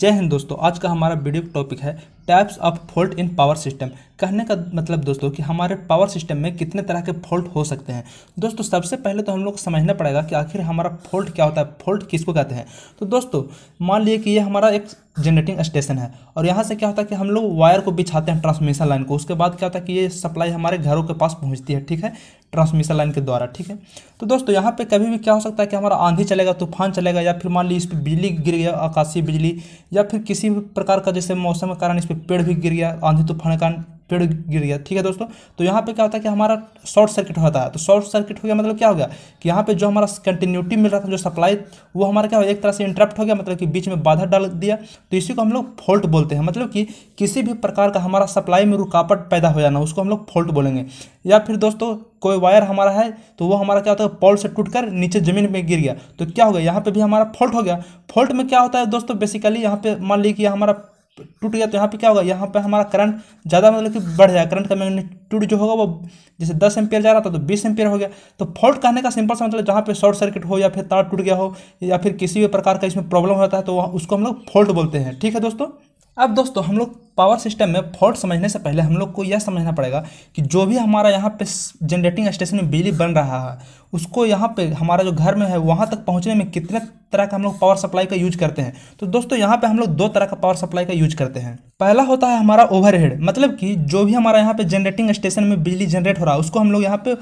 जय हिंद दोस्तों आज का हमारा वीडियो टॉपिक है types of fault in power system कहने का मतलब दोस्तों कि हमारे पावर सिस्टम में कितने तरह के फॉल्ट हो सकते हैं दोस्तों सबसे पहले तो हम लोग समझना पड़ेगा कि आखिर हमारा फॉल्ट क्या होता है फॉल्ट किसको कहते हैं तो दोस्तों मान लीजिए कि ये हमारा एक जनरेटिंग स्टेशन है और यहाँ से क्या होता है कि हम लोग वायर को बिछाते हैं ट्रांसमिशन लाइन को उसके बाद क्या होता है कि ये सप्लाई हमारे घरों के पास पहुँचती है ठीक है ट्रांसमिशन लाइन के द्वारा ठीक है तो दोस्तों यहाँ पे कभी भी क्या हो सकता है कि हमारा आंधी चलेगा तूफान चलेगा या फिर मान ली इस पर बिजली गिर गया आकाशीय बिजली या फिर किसी भी प्रकार का जैसे मौसम के कारण इस पर पेड़ भी गिर गया आंधी तूफान के कारण पेड़ गिर गया ठीक है दोस्तों तो यहाँ पे क्या होता है कि हमारा शॉर्ट सर्किट होता है तो शॉर्ट सर्किट हो गया मतलब क्या हो गया कि यहाँ पे जो हमारा कंटिन्यूटी मिल रहा था जो सप्लाई वो हमारा क्या हो एक तरह से इंटरप्ट हो गया मतलब कि बीच में बाधा डाल दिया तो इसी को हम लोग फॉल्ट बोलते हैं मतलब कि किसी भी प्रकार का हमारा सप्लाई में रुकावट पैदा हो जाना उसको हम लोग फॉल्ट बोलेंगे या फिर दोस्तों कोई वायर हमारा है तो वो हमारा क्या होता है पॉल से टूट कर नीचे ज़मीन में गिर गया तो क्या हो गया यहाँ पे भी हमारा फॉल्ट हो गया फॉल्ट में क्या होता है दोस्तों बेसिकली यहाँ पे मान लीजिए कि हमारा टूट गया तो यहाँ पे क्या होगा यहाँ पे हमारा करंट ज़्यादा मतलब कि बढ़ जाएगा करंट का मैग्नीट्यूड जो होगा वो जैसे दस एम्पियर जा रहा था तो बीस एम्पियर हो गया तो फॉल्ट कहने का सिंपल सा मतलब जहाँ पे शॉर्ट सर्किट हो या फिर तार टूट गया हो या फिर किसी भी प्रकार का इसमें प्रॉब्लम होता है तो उसको हम लोग फॉल्ट बोलते हैं ठीक है दोस्तों अब दोस्तों हम लोग पावर सिस्टम में फॉल्ट समझने से पहले हम लोग को यह समझना पड़ेगा कि जो भी हमारा यहाँ पे जनरेटिंग स्टेशन में बिजली बन रहा है उसको यहाँ पे हमारा जो घर में है वहाँ तक पहुँचने में कितने तरह का हम लोग पावर सप्लाई का यूज करते हैं तो दोस्तों यहाँ पे हम लोग दो तरह का पावर सप्लाई का यूज करते हैं पहला होता है हमारा ओवरहेड मतलब कि जो भी हमारा यहाँ पे जनरेटिंग स्टेशन में बिजली जनरेट हो रहा है उसको हम लोग यहाँ पे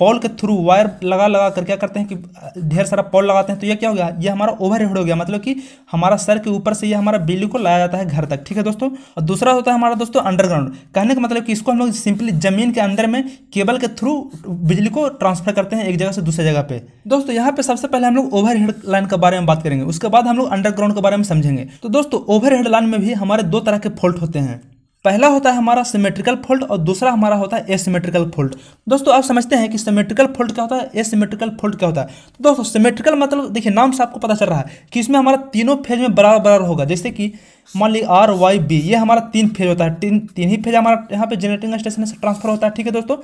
पॉल के थ्रू वायर लगा लगा कर क्या करते हैं कि ढेर सारा पॉल लगाते हैं तो ये क्या हो गया ये हमारा ओवरहेड हो गया मतलब कि हमारा सर के ऊपर से ये हमारा बिजली को लाया जाता है घर तक ठीक है दोस्तों और दूसरा होता है हमारा दोस्तों अंडरग्राउंड कहने का मतलब कि इसको हम लोग सिंपली जमीन के अंदर में केबल के थ्रू बिजली को ट्रांसफर करते हैं एक जगह से दूसरे जगह पे दोस्तों यहाँ पे सबसे पहले हम लोग ओवर लाइन के बारे में बात करेंगे उसके बाद हम लोग अंडरग्राउंड के बारे में समझेंगे तो दोस्तों ओवर लाइन में भी हमारे दो तरह के फॉल्ट होते हैं पहला होता है हमारा सिमेट्रिकल फोल्ड और दूसरा हमारा होता है एसिमेट्रिकल फोल्ड दोस्तों आप समझते हैं कि सिमेट्रिकल फोल्ड क्या होता है एसिमेट्रिकल फोल्ड क्या होता है तो दोस्तों सिमेट्रिकल मतलब देखिए नाम से आपको पता चल रहा है कि इसमें हमारा तीनों फेज में बराबर बराबर होगा जैसे कि मान लीजिए आर वाई बी ये हमारा तीन फेज होता है तीन तीन ही फेज हमारा यहाँ पे जनरेटिंग स्टेशन से ट्रांसफर होता है ठीक है दोस्तों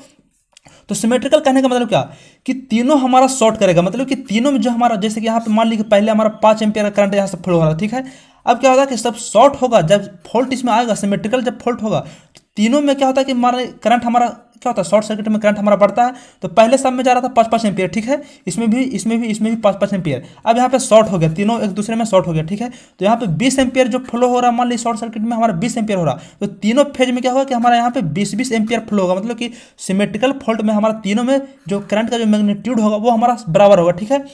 तो सिमेट्रिकल कहने का मतलब क्या कि तीनों हमारा शॉर्ट करेगा मतलब कि तीनों में जो हमारा जैसे कि यहाँ पे मान लीजिए पहले हमारा पाँच एम्पियर का करंट यहाँ से फ्लो हो रहा है ठीक है अब क्या होगा कि सब शॉर्ट होगा जब फॉल्ट इसमें आएगा सिमेट्रिकल जब फॉल्ट होगा तो तीनों में क्या होता है कि हमारा करंट हमारा क्या होता है शॉर्ट सर्किट में करंट हमारा बढ़ता है तो पहले सब में जा रहा था पाँच पाँच एम्पियर ठीक है इसमें भी इसमें भी इसमें भी पाँच पाँच एम्पियर अब यहाँ पे शॉर्ट हो गया तीनों एक दूसरे में शॉर्ट हो गया ठीक है तो यहाँ पे बीस एम्पियर जो फ्लो हो रहा है मान ली शॉर्ट सर्किट में हमारा बीस एम्पियर हो रहा तो तीनों फेज में क्या होगा कि हमारा यहाँ पे बीस बीस एम्पियर फ्लो होगा मतलब कि सिमेट्रिकल फॉल्ट में हमारा तीनों में जो करंट का जो मैग्नीट्यूड होगा वो हमारा बराबर होगा ठीक है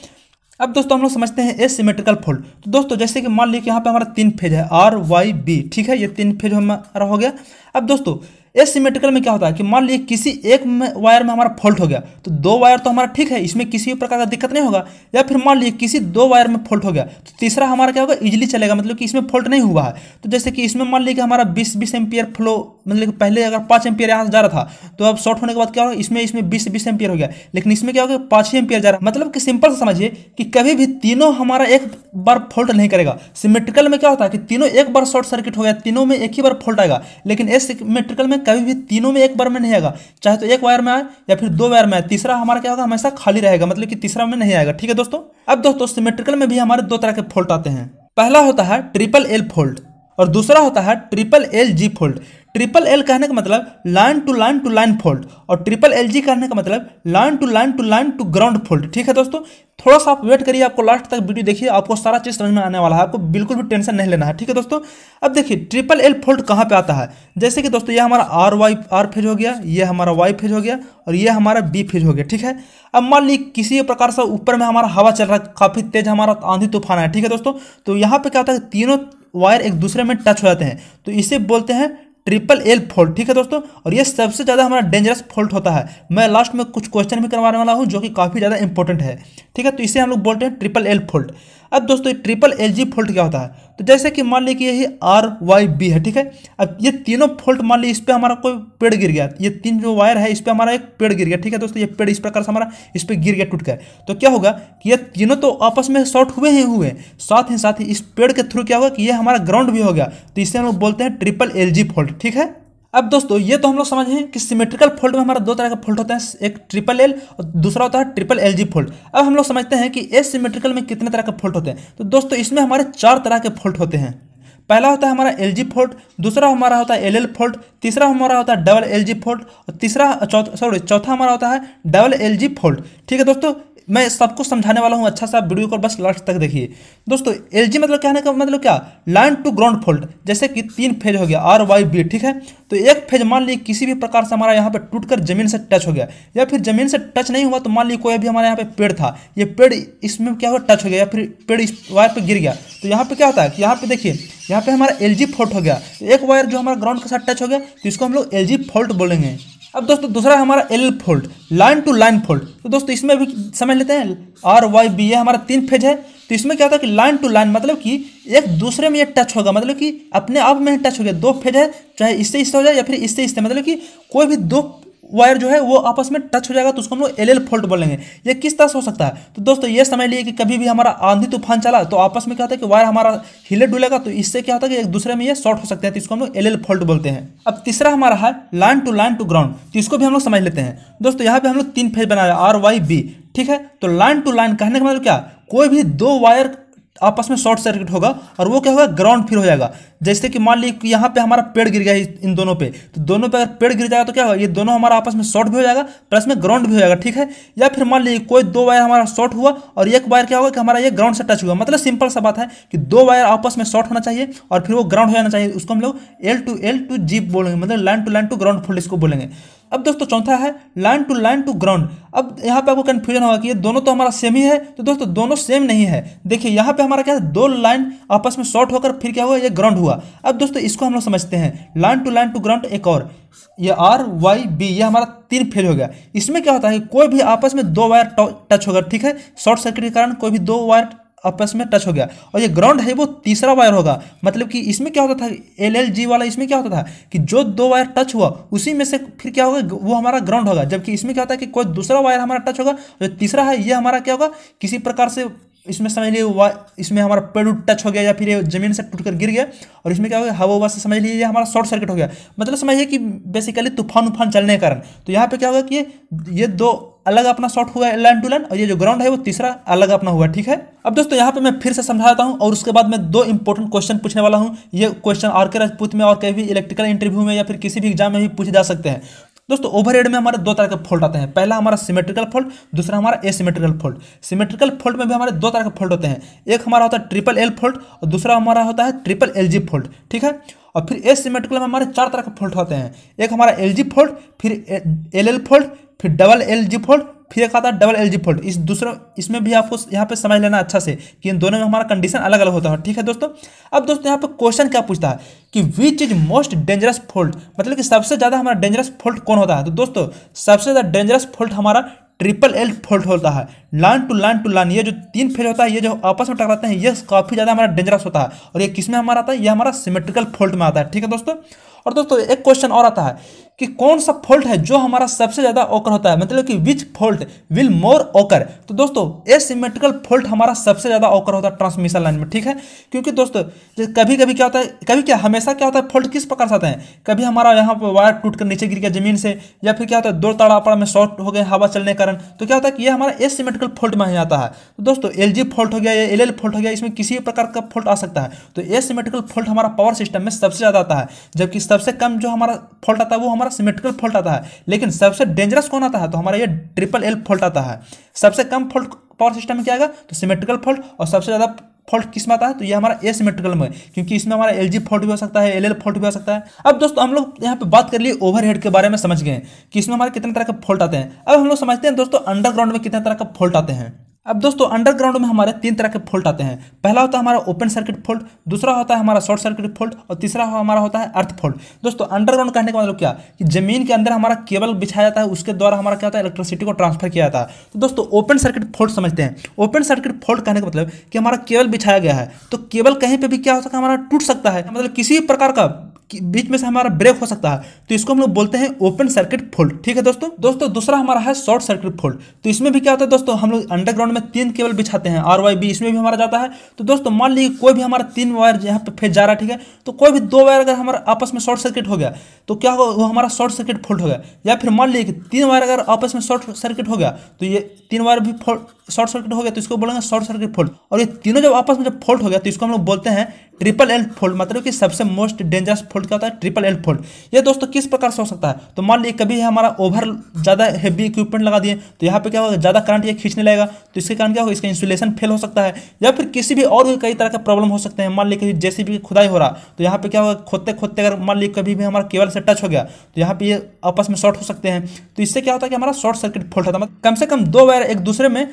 अब दोस्तों हम लोग समझते हैं ए सिमेट्रिकल फोल्ड तो दोस्तों जैसे कि मान लीजिए कि यहाँ पे हमारा तीन फेज है आर वाई बी ठीक है ये तीन फेज हमारा हो गया अब दोस्तों एसिमेट्रिकल सिमेट्रिकल में क्या होता है कि मान लीजिए किसी एक में वायर में हमारा फॉल्ट हो गया तो दो वायर तो हमारा ठीक है इसमें किसी भी प्रकार का दिक्कत नहीं होगा या फिर मान लीजिए किसी दो वायर में फॉल्ट हो गया तो तीसरा हमारा क्या होगा इजिली चलेगा मतलब कि इसमें फॉल्ट नहीं हुआ है तो जैसे कि इसमें मान लीजिए हमारा बीस बीस एम्पियर फ्लो मतलब पहले अगर पाँच एम्पियर यहाँ जा रहा था तो अब शॉर्ट होने के बाद क्या होगा इसमें इसमें बीस बीस एम्पियर हो गया लेकिन इसमें क्या होगा पाँच ही एम्पियर जा रहा है मतलब कि सिंपल से समझिए कि कभी भी तीनों हमारा एक बार फॉल्ट नहीं करेगा सिमेट्रिकल में क्या होता है कि तीनों एक बार शॉर्ट सर्किट हो गया तीनों में एक ही बार फॉल्ट आएगा लेकिन एसिमेट्रिकल में कभी भी तीनों में एक बार में नहीं आएगा चाहे तो एक वायर में आए या फिर दो वायर में आए तीसरा हमारा क्या होगा हमेशा खाली रहेगा मतलब कि तीसरा में नहीं आएगा ठीक है दोस्तों अब दोस्तों सिमेट्रिकल में भी हमारे दो तरह के फोल्ट आते हैं पहला होता है ट्रिपल एल फोल्ड और दूसरा होता है triple L G fault triple L कहने का मतलब line to line to line fault और ट्रिपल एल जी कहने का मतलब line to line to line to ground fault ठीक है दोस्तों थोड़ा सा आप वेट करिए आपको लास्ट तक वीडियो देखिए आपको सारा चीज़ समझ में आने वाला है आपको बिल्कुल भी टेंशन नहीं लेना है ठीक है दोस्तों अब देखिए ट्रिपल एल फोल्ड कहाँ पे आता है जैसे कि दोस्तों ये हमारा आर वाई आर फेज हो गया ये हमारा वाई फेज हो गया और ये हमारा बी फेज हो गया ठीक है अब मान ली किसी प्रकार से ऊपर में हमारा हवा चल रहा है काफ़ी तेज हमारा आंधी तूफान है ठीक है दोस्तों तो यहाँ पर क्या होता है तीनों वायर एक दूसरे में टच हो जाते हैं तो इसे बोलते हैं ट्रिपल एल फॉल्ट ठीक है दोस्तों और ये सबसे ज़्यादा हमारा डेंजरस फॉल्ट होता है मैं लास्ट में कुछ क्वेश्चन भी करवाने वाला हूँ जो कि काफ़ी ज़्यादा इंपॉर्टेंट है ठीक है तो इसे हम लोग बोलते हैं ट्रिपल एल फॉल्ट अब दोस्तों ट्रिपल एल जी फोल्ट क्या होता है तो जैसे कि मान लीजिए कि यही आर वाई बी है ठीक है अब ये तीनों फोल्ट मान लीजिए इस पर हमारा कोई पेड़ गिर गया ये तीन जो वायर है इस पर हमारा एक पेड़ गिर गया ठीक है दोस्तों ये पेड़ इस प्रकार से हमारा इस पर गिर गया टूट गया तो क्या होगा कि ये तीनों तो आपस में शॉर्ट हुए ही हुए साथ ही साथ ही इस पेड़ के थ्रू क्या होगा कि ये हमारा ग्राउंड भी हो गया तो इसे हम लोग बोलते हैं ट्रिपल एल जी फोल्ट ठीक है अब दोस्तों ये तो हम लोग समझे कि सिमेट्रिकल फोल्ड में हमारा दो तरह का फोल्ड होता है एक ट्रिपल एल और दूसरा होता है ट्रिपल एल जी फोल्ड अब हम लोग समझते हैं कि ए सिमेट्रिकल में कितने तरह के फोल्ड होते हैं तो दोस्तों इसमें हमारे चार तरह के फोल्ड होते हैं पहला होता है हमारा एल जी फोल्ड दूसरा हमारा होता है एल एल फोल्ड तीसरा हमारा होता है डबल एल जी फोल्ड और तीसरा चौथा सॉरी चौथा हमारा होता है डबल एल जी फोल्ड ठीक है दोस्तों मैं सबको समझाने वाला हूँ अच्छा सा वीडियो को बस लास्ट तक देखिए दोस्तों एल जी मतलब कहने का मतलब क्या लाइन टू ग्राउंड फॉल्ट जैसे कि तीन फेज हो गया आर वाई बी ठीक है तो एक फेज मान लीजिए किसी भी प्रकार से हमारा यहाँ पर टूटकर जमीन से टच हो गया या फिर जमीन से टच नहीं हुआ तो मान लीजिए कोई भी हमारे यहाँ पे पेड़ था ये पेड़ इसमें क्या हुआ टच हो गया या फिर पेड़ इस वायर पर गिर गया तो यहाँ पर क्या होता है कि यहाँ पर देखिए यहाँ पर हमारा एल जी फॉल्ट हो गया एक वायर जो हमारा ग्राउंड के साथ टच हो गया तो इसको हम लोग एल जी फॉल्ट बोलेंगे अब दोस्तों दूसरा हमारा L fault line to line fault तो दोस्तों इसमें भी समझ लेते हैं आर वाई बी ये हमारा तीन फेज है तो इसमें क्या होता है कि लाइन टू लाइन मतलब कि एक दूसरे में ये टच होगा मतलब कि अपने आप में टच हो गया दो फेज है चाहे इससे इससे हो जाए या फिर इससे इससे मतलब कि कोई भी दो वायर जो है वो आपस में टच हो जाएगा तो उसको हम लोग एल एल फोल्ट बोलेंगे ये किस तरह से हो सकता है तो दोस्तों ये समझ लिए कि कभी भी हमारा आंधी तूफान चला तो आपस में क्या होता है कि वायर हमारा हिले डुलेगा तो इससे क्या होता है कि एक दूसरे में ये शॉर्ट हो सकता है तो इसको हम लोग एल एल फोल्ट बोलते हैं अब तीसरा हमारा है line to line to ground तो इसको भी हम लोग समझ लेते हैं दोस्तों यहाँ पे हम लोग तीन फेज बनाया आर वाई बी ठीक है तो लाइन टू लाइन कहने का मतलब क्या कोई भी दो वायर आपस में शॉर्ट सर्किट होगा और वो क्या होगा ग्राउंड फिर हो जाएगा जैसे कि मान लीजिए यहाँ पे हमारा पेड़ गिर गया इन दोनों पे तो दोनों पे अगर पेड़ गिर जाएगा तो क्या होगा ये दोनों हमारा आपस में शॉर्ट भी हो जाएगा प्लस में ग्राउंड भी हो जाएगा ठीक है या फिर मान लीजिए कोई दो वायर हमारा शॉर्ट हुआ और एक वायर क्या होगा कि हमारा ये ग्राउंड से टच हुआ मतलब सिंपल सा बात है कि दो वायर आपस में शॉर्ट होना चाहिए और फिर वो ग्राउंड हो जाना चाहिए उसको हम लोग L to L to G बोलेंगे मतलब line to line to ground fault इसको बोलेंगे अब दोस्तों चौथा है line to line to ground अब यहाँ पे आपको कन्फ्यूजन होगा कि ये दोनों तो हमारा सेम ही है तो दोस्तों दोनों सेम नहीं है देखिए यहाँ पे हमारा क्या है दो लाइन आपस में शॉर्ट होकर फिर क्या हुआ ये ग्राउंड हुआ अब दोस्तों इसको हम लोग समझते हैं line to line to ground एक और ये आर वाई बी ये हमारा तीन फेल हो गया इसमें क्या होता है कोई भी आपस में दो वायर टच होकर ठीक है शॉर्ट सर्किट के कारण कोई भी दो वायर आपस में टच हो गया और ये ग्राउंड है वो तीसरा वायर होगा मतलब कि इसमें क्या होता था एल एल जी वाला इसमें क्या होता था कि जो दो वायर टच हुआ उसी में से फिर क्या होगा वो हमारा ग्राउंड होगा जबकि इसमें क्या होता है कि कोई दूसरा वायर हमारा टच होगा जो तीसरा है ये हमारा क्या होगा किसी प्रकार से इसमें समझ लीजिए इसमें हमारा पेड़ टच हो गया या फिर ये जमीन से टूट कर गिर गया और इसमें क्या हो गया हवा हवा से समझ लीजिए हमारा शॉर्ट सर्किट हो गया मतलब समझिए कि बेसिकली तूफान उफान चलने के कारण तो यहाँ पे क्या होगा कि ये दो अलग अपना शॉर्ट हुआ है लाइन टू लाइन और ये जो ग्राउंड है वो तीसरा अलग अपना हुआ ठीक है अब दोस्तों यहाँ पे मैं फिर से समझाता हूँ और उसके बाद मैं दो इंपॉर्टेंट क्वेश्चन पूछने वाला हूँ ये क्वेश्चन आर के राजपूत में और कहीं भी इलेक्ट्रिकल इंटरव्यू में या फिर किसी भी एग्जाम में भी पूछे जा सकते हैं दोस्तों ओवरहेड में हमारे दो तरह के फोल्ड आते हैं पहला हमारा सिमेट्रिकल फोल्ड दूसरा हमारा एसिमेट्रिकल फोल्ड सिमेट्रिकल फोल्ड में भी हमारे दो तरह के फोल्ड होते हैं एक हमारा होता है ट्रिपल एल फोल्ड और दूसरा हमारा होता है ट्रिपल एल जी फोल्ड ठीक है और फिर एस सिमेट्रिकल में हमारे चार तरह के फोल्ट होते हैं एक हमारा एल जी फोल्ट फिर एल एल फोल्ट फिर डबल एल जी फोल्ट फिर एक आता है डबल एल जी फोल्ट इस दूसरा इसमें भी आपको यहाँ पे समझ लेना अच्छा से कि इन दोनों में हमारा कंडीशन अलग अलग होता है ठीक है दोस्तों अब दोस्तों यहाँ पे क्वेश्चन क्या पूछता है कि which is most dangerous fault मतलब कि सबसे ज़्यादा हमारा डेंजरस फोल्ट कौन होता है तो दोस्तों सबसे ज़्यादा डेंजरस फोल्ट हमारा ट्रिपल एल फोल्ट होता है लान टू लान टू लान ये जो तीन फेज होता है ये जो आपस में टकराते हैं ये काफ़ी ज़्यादा हमारा डेंजरस होता है और ये किस में हमारा आता है ये हमारा सिमेट्रिकल फोल्ट में आता है ठीक है दोस्तों और दोस्तों एक क्वेश्चन और आता है कि कौन सा फॉल्ट है जो हमारा सबसे ज़्यादा ओकर होता है मतलब कि विच फॉल्ट विल मोर ओकर तो दोस्तों ए सिमेट्रिकल फॉल्ट हमारा सबसे ज़्यादा ओकर होता है ट्रांसमिशन लाइन में ठीक है क्योंकि दोस्तों कभी कभी क्या होता है कभी क्या हमेशा क्या होता है फॉल्ट किस प्रकार से आते हैं कभी हमारा यहाँ पर वायर टूट कर नीचे गिर गया जमीन से या फिर क्या होता है दो ताड़ापड़ा में शॉर्ट हो गए हवा चलने के कारण तो क्या होता है कि ये हमारा ए इलेक्ट्रिकल फॉल्ट माना जाता है तो दोस्तों एल फॉल्ट हो गया या एल फॉल्ट हो गया इसमें किसी भी प्रकार का फॉल्ट आ सकता है तो ए सिमेट्रिकल फॉल्ट हमारा पावर सिस्टम में सबसे ज़्यादा आता है जबकि सबसे कम जो हमारा फॉल्ट आता है वो हमारा सिमेट्रिकल फॉल्ट आता है लेकिन सबसे डेंजरस कौन आता है तो हमारा ये ट्रिपल एल फॉल्ट आता है सबसे कम फॉल्ट पावर सिस्टम में क्या आएगा तो सिमेट्रिकल फॉल्ट और सबसे ज़्यादा फॉल्ट किस में आता है तो ये हमारा एसमेट्रिकल में क्योंकि इसमें हमारा एल फॉल्ट भी हो सकता है एल फॉल्ट भी हो सकता है अब दोस्तों हम लोग यहाँ पे बात कर लिए ओवरहेड के बारे में समझ गए कि इसमें हमारे कितने तरह के फॉल्ट आते हैं अब हम लोग समझते हैं दोस्तों अंडरग्राउंड में कितने तरह के फॉल्ट आते हैं अब दोस्तों अंडरग्राउंड में हमारे तीन तरह के फॉल्ट आते हैं पहला होता है हमारा ओपन सर्किट फॉल्ट दूसरा होता है हमारा शॉर्ट सर्किट फॉल्ट और तीसरा हमारा होता है अर्थ फॉल्ट दोस्तों अंडरग्राउंड कहने का मतलब क्या कि जमीन के अंदर हमारा केबल बिछाया जाता है उसके द्वारा हमारा क्या होता है इलेक्ट्रिसिटी को ट्रांसफर किया जाता है तो दोस्तों ओपन सर्किट फॉल्ट समझते हैं ओपन सर्किट फॉल्ट कहने का मतलब कि हमारा केबल बिछाया गया है तो केबल कहीं पर भी क्या हो सकता है हमारा टूट सकता है मतलब किसी प्रकार का बीच में से हमारा ब्रेक हो सकता है तो इसको हम लोग बोलते हैं ओपन सर्किट फोल्ड ठीक है दोस्तों दोस्तों दूसरा हमारा है शॉर्ट सर्किट फोल्ड तो इसमें भी क्या होता है दोस्तों हम लोग अंडरग्राउंड में तीन केबल बिछाते हैं आर वाई बी इसमें भी हमारा जाता है तो दोस्तों मान लीजिए कोई भी हमारा तीन वायर यहाँ पे फेज जा रहा है ठीक है तो कोई भी दो वायर अगर हमारा आपस में शॉर्ट सर्किट हो गया तो क्या होगा वो हमारा शॉर्ट सर्किट फोल्ड हो गया या फिर मान लीजिए कि तीन वायर अगर आपस में शॉर्ट सर्किट हो गया तो ये तीन वायर भी फॉल्ट शॉर्ट सर्किट हो गया तो इसको बोलेंगे शॉर्ट सर्किट फॉल्ट और ये तीनों जब आपस में जब फॉल्ट हो गया तो इसको हम लोग बोलते हैं ट्रिपल एल फॉल्ट मतलब कि सबसे मोस्ट डेंजरस फॉल्ट क्या होता है ट्रिपल एल फॉल्ट ये दोस्तों किस प्रकार से हो सकता है तो मान लीजिए कभी हमारा ओवर ज़्यादा हैवी इक्विपमेंट लगा दिए तो यहाँ पे क्या होगा ज़्यादा करंट ये खींचने लगेगा तो इसके कारण क्या होगा इसका इंसुलेशन फेल हो सकता है या फिर किसी भी और भी कई तरह का प्रॉब्लम हो सकते हैं मान लीजिए कभी जैसे भी खुदाई हो रहा तो यहाँ पे क्या होगा खोदते खोदते अगर मान लीजिए कभी भी हमारा केबल से टच हो गया तो यहाँ पे ये आपस में शॉर्ट हो सकते हैं तो इससे क्या होता है कि हमारा शॉर्ट सर्किट फॉल्ट होता है मतलब कम से कम दो वायर एक दूसरे में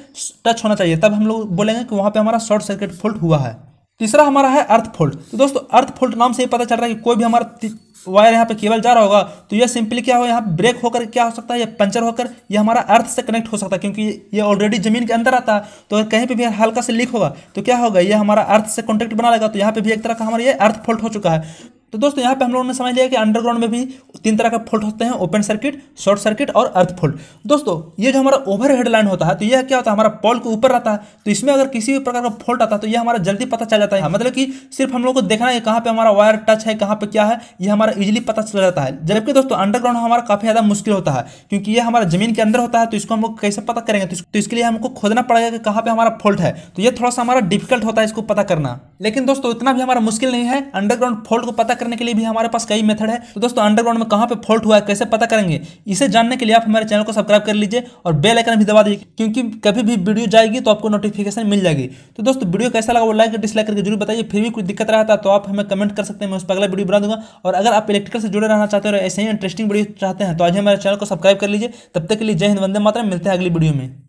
टच होना चाहिए तब हम लोग बोलेंगे कि वहाँ पे हमारा शॉर्ट सर्किट फॉल्ट हुआ है तीसरा हमारा है अर्थ फॉल्ट तो दोस्तों अर्थ फॉल्ट नाम से ही पता चल रहा है कि कोई भी हमारा वायर यहाँ पे केबल जा रहा होगा तो यह सिंपली क्या हो यहाँ ब्रेक होकर क्या हो सकता है या पंचर होकर ये हमारा अर्थ से कनेक्ट हो सकता है क्योंकि ये ऑलरेडी जमीन के अंदर आता है तो अगर कहीं पर भी हल्का से लीक होगा तो क्या होगा ये हमारा अर्थ से कॉन्टेक्ट बना लेगा तो यहाँ पे भी एक तरह का हमारा ये अर्थ फॉल्ट हो चुका है तो दोस्तों यहाँ पे हम लोगों ने समझ लिया कि अंडरग्राउंड में भी तीन तरह का फॉल्ट होते हैं ओपन सर्किट शॉर्ट सर्किट और अर्थ फॉल्ट दोस्तों ये जो हमारा ओवर हेड लाइन होता है तो यह क्या होता है हमारा पॉल के ऊपर रहता है तो इसमें अगर किसी भी प्रकार का फॉल्ट आता है तो यह हमारा जल्दी पता चल जाता है मतलब कि सिर्फ हम लोग को देखना है कहाँ पर हमारा वायर टच है कहाँ पर क्या है यह हमारा इजिली पता चल जाता है जबकि दोस्तों अंडरग्राउंड हमारा काफ़ी ज़्यादा मुश्किल होता है क्योंकि यह हमारा जमीन के अंदर होता है तो इसको हम लोग कैसे पता करेंगे तो, तो इसके लिए हमको खोदना पड़ेगा कि कहाँ पर हमारा फॉल्ट है तो यह थोड़ा सा हमारा डिफिकल्ट होता है इसको पता करना लेकिन दोस्तों इतना भी हमारा मुश्किल नहीं है अंडरग्राउंड फॉल्ट को पता करने के लिए भी हमारे पास कई मेथड है तो दोस्तों अंडरग्राउंड में कहां पे फॉल्ट हुआ है कैसे पता करेंगे इसे जानने के लिए आप हमारे चैनल को सब्सक्राइब कर लीजिए और बेल आइकन भी दबा दीजिए क्योंकि कभी भी वीडियो जाएगी तो आपको नोटिफिकेशन मिल जाएगी तो दोस्तों वीडियो कैसा लगा वो लाइक डिसलाइक करके जरूर बताइए फिर भी कोई दिक्कत रहता तो आप हमें कमेंट कर सकते हैं मैं उस पर अगला वीडियो बना दूंगा और अगर आप इलेक्ट्रिकल से जुड़े रहना चाहते हो और ऐसे ही इंटरेस्टिंग वीडियो चाहते हैं तो आज हमारे चैनल को सब्सक्राइब कर लीजिए तब तक के लिए जय हिंद वंदे मातरम मिलते हैं अगली वीडियो में